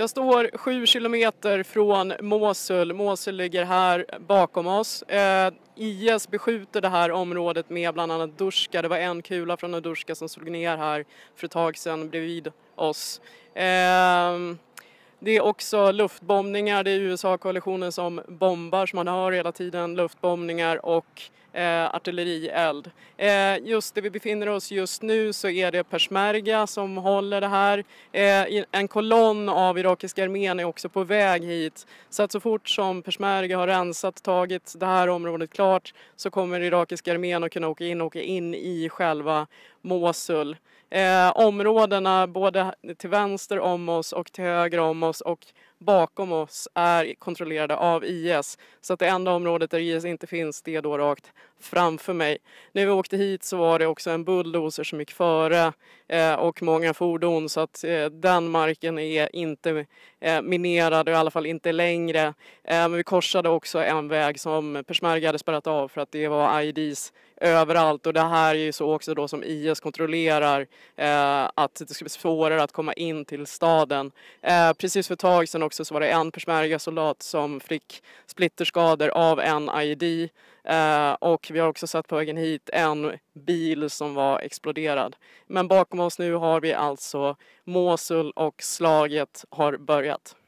Jag står sju kilometer från Mosul. Mosul ligger här bakom oss. Eh, IS beskjuter det här området med bland annat Durska. Det var en kula från en Durska som slog ner här för ett tag sedan bredvid oss. Eh, det är också luftbombningar. Det är USA-koalitionen som bombar, så man hör hela tiden luftbombningar och eh, artillerield. Eh, just där vi befinner oss just nu så är det persmerga som håller det här. Eh, en kolonn av irakiska armén är också på väg hit så att så fort som persmerga har rensat, tagit det här området klart så kommer irakiska armén att kunna åka in och åka in i själva Mosul. Eh, områdena både till vänster om oss och till höger om oss och bakom oss är kontrollerade av IS. Så att det enda området där IS inte finns det är då rakt framför mig. När vi åkte hit så var det också en bulldozer som gick före eh, och många fordon så att eh, den marken är inte eh, minerad och i alla fall inte längre. Eh, men vi korsade också en väg som Peshmerga hade spärrat av för att det var IDs överallt och det här är ju så också då som IS kontrollerar eh, att det ska bli svårare att komma in till staden. Eh, precis för ett tag sedan också så var det en peshmerga-soldat som fick splitterskador av en IED eh, och vi har också sett på vägen hit en bil som var exploderad. Men bakom oss nu har vi alltså Mosul och slaget har börjat.